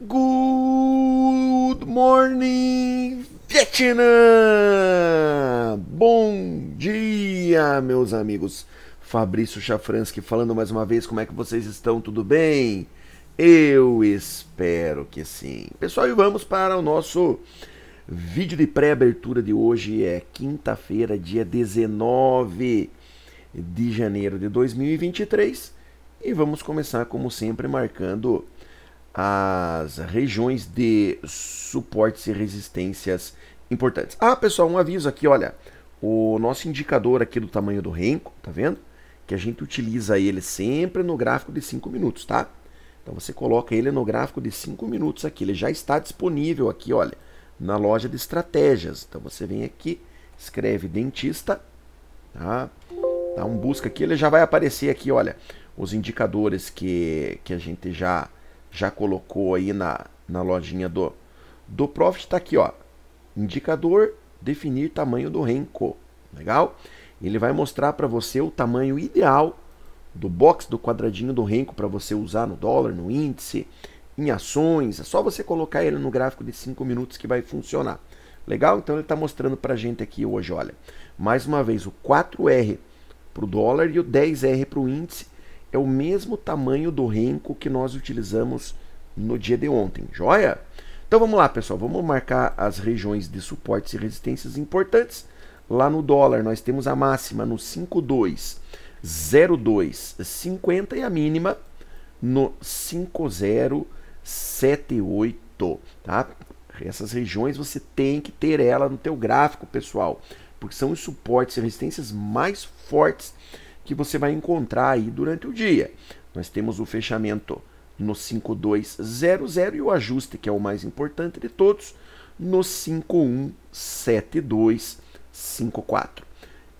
Good morning, Vietnã! Bom dia, meus amigos. Fabrício Chafransky falando mais uma vez. Como é que vocês estão? Tudo bem? Eu espero que sim. Pessoal, e vamos para o nosso vídeo de pré-abertura de hoje. É quinta-feira, dia 19 de janeiro de 2023. E vamos começar, como sempre, marcando as regiões de suportes e resistências importantes. Ah, pessoal, um aviso aqui, olha, o nosso indicador aqui do tamanho do renco, tá vendo? Que a gente utiliza ele sempre no gráfico de 5 minutos, tá? Então você coloca ele no gráfico de 5 minutos aqui, ele já está disponível aqui, olha, na loja de estratégias. Então você vem aqui, escreve dentista, tá? Dá um busca aqui, ele já vai aparecer aqui, olha, os indicadores que, que a gente já já colocou aí na, na lojinha do, do Profit, está aqui, ó. Indicador definir tamanho do renko. Legal? Ele vai mostrar para você o tamanho ideal do box do quadradinho do renko para você usar no dólar, no índice, em ações. É só você colocar ele no gráfico de 5 minutos que vai funcionar. Legal? Então ele está mostrando para a gente aqui hoje, olha. Mais uma vez, o 4R para o dólar e o 10R para o índice é o mesmo tamanho do renco que nós utilizamos no dia de ontem, joia? Então vamos lá, pessoal, vamos marcar as regiões de suportes e resistências importantes. Lá no dólar nós temos a máxima no 52.0250 e a mínima no 5078, tá? Essas regiões você tem que ter ela no teu gráfico, pessoal, porque são os suportes e resistências mais fortes que você vai encontrar aí durante o dia. Nós temos o fechamento no 5200 e o ajuste, que é o mais importante de todos, no 517254.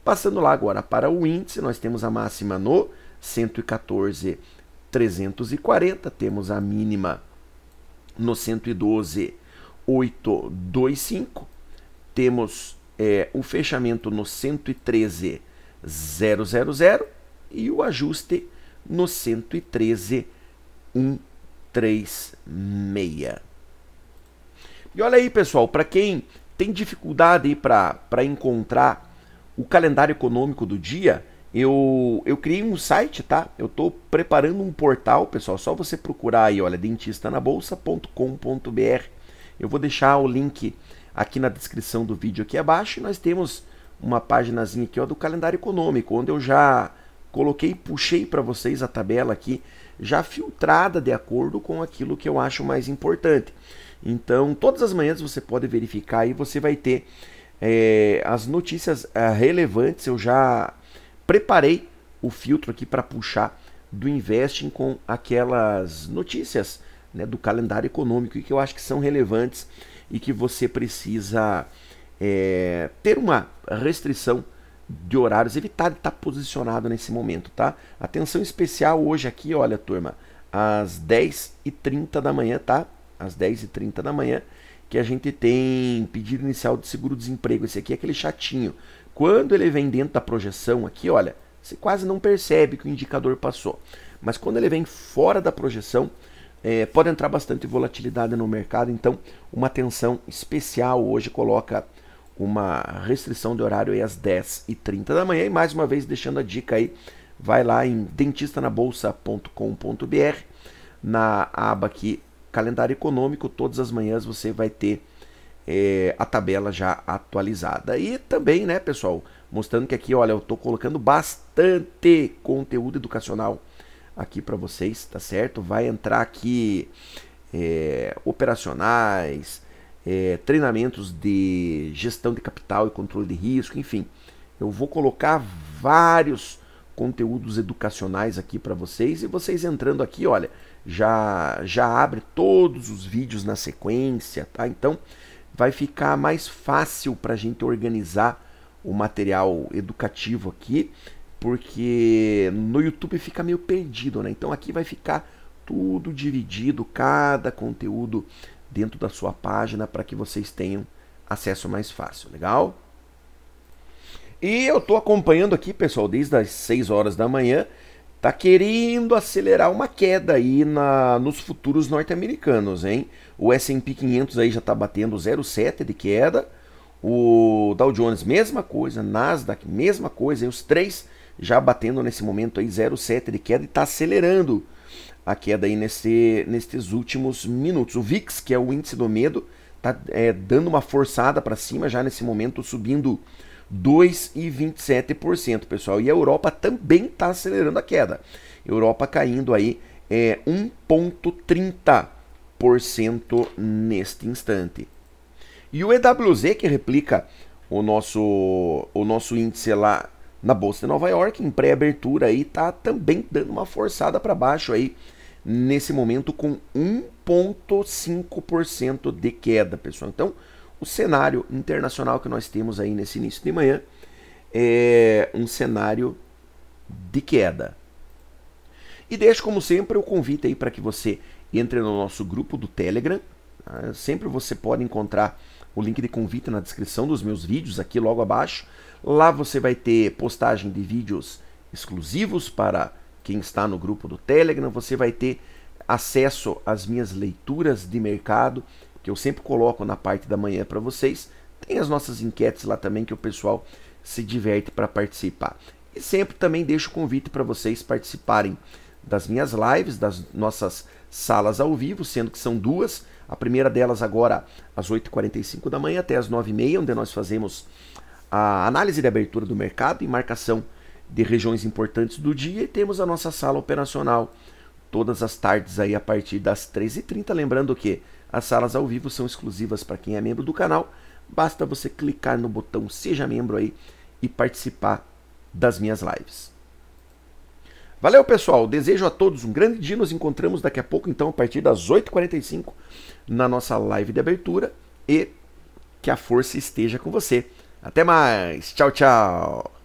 Passando lá agora para o índice, nós temos a máxima no 114.340, temos a mínima no 112.825, temos é, o fechamento no 113. 000 e o ajuste no 113136. E olha aí, pessoal, para quem tem dificuldade para encontrar o calendário econômico do dia, eu, eu criei um site, tá? Eu estou preparando um portal, pessoal. Só você procurar aí, olha, dentistanabolsa.com.br. Eu vou deixar o link aqui na descrição do vídeo aqui abaixo. Nós temos uma paginazinha aqui ó, do calendário econômico, onde eu já coloquei, puxei para vocês a tabela aqui, já filtrada de acordo com aquilo que eu acho mais importante. Então, todas as manhãs você pode verificar e você vai ter é, as notícias é, relevantes. Eu já preparei o filtro aqui para puxar do investing com aquelas notícias né, do calendário econômico que eu acho que são relevantes e que você precisa é, ter uma restrição de horários, evitar estar tá posicionado nesse momento, tá? Atenção especial hoje aqui, olha turma, às 10h30 da manhã, tá? Às 10h30 da manhã, que a gente tem pedido inicial de seguro-desemprego. Esse aqui é aquele chatinho. Quando ele vem dentro da projeção aqui, olha, você quase não percebe que o indicador passou. Mas quando ele vem fora da projeção, é, pode entrar bastante volatilidade no mercado, então uma atenção especial hoje coloca uma restrição de horário aí às 10h30 da manhã. E mais uma vez, deixando a dica aí, vai lá em dentistanabolsa.com.br, na aba aqui, calendário econômico, todas as manhãs você vai ter é, a tabela já atualizada. E também, né, pessoal, mostrando que aqui, olha, eu estou colocando bastante conteúdo educacional aqui para vocês, tá certo? Vai entrar aqui é, operacionais, é, treinamentos de gestão de capital e controle de risco, enfim. Eu vou colocar vários conteúdos educacionais aqui para vocês e vocês entrando aqui, olha, já já abre todos os vídeos na sequência, tá? Então vai ficar mais fácil para a gente organizar o material educativo aqui, porque no YouTube fica meio perdido, né? Então aqui vai ficar tudo dividido, cada conteúdo dentro da sua página para que vocês tenham acesso mais fácil, legal? E eu estou acompanhando aqui, pessoal, desde as 6 horas da manhã, tá querendo acelerar uma queda aí na, nos futuros norte-americanos, hein? O S&P 500 aí já está batendo 0,7 de queda, o Dow Jones mesma coisa, Nasdaq mesma coisa, os três já batendo nesse momento aí 0,7 de queda e está acelerando a queda aí nesse, nesses últimos minutos. O VIX, que é o índice do medo, tá é, dando uma forçada para cima já nesse momento, subindo 2,27%, pessoal. E a Europa também está acelerando a queda. Europa caindo aí é, 1,30% neste instante. E o EWZ, que replica o nosso, o nosso índice lá na bolsa de Nova York em pré-abertura aí tá também dando uma forçada para baixo aí nesse momento com 1.5% de queda, pessoal. Então, o cenário internacional que nós temos aí nesse início de manhã é um cenário de queda. E deixo como sempre o convite aí para que você entre no nosso grupo do Telegram. Tá? Sempre você pode encontrar o link de convite na descrição dos meus vídeos aqui logo abaixo. Lá você vai ter postagem de vídeos exclusivos para quem está no grupo do Telegram, você vai ter acesso às minhas leituras de mercado, que eu sempre coloco na parte da manhã para vocês. Tem as nossas enquetes lá também que o pessoal se diverte para participar. E sempre também deixo o convite para vocês participarem das minhas lives, das nossas salas ao vivo, sendo que são duas. A primeira delas agora às 8h45 da manhã até às 9h30, onde nós fazemos a análise de abertura do mercado e marcação de regiões importantes do dia. E temos a nossa sala operacional todas as tardes aí a partir das 13h30. Lembrando que as salas ao vivo são exclusivas para quem é membro do canal. Basta você clicar no botão Seja Membro aí e participar das minhas lives. Valeu, pessoal. Desejo a todos um grande dia. Nos encontramos daqui a pouco, então, a partir das 8h45, na nossa live de abertura. E que a força esteja com você. Até mais. Tchau, tchau.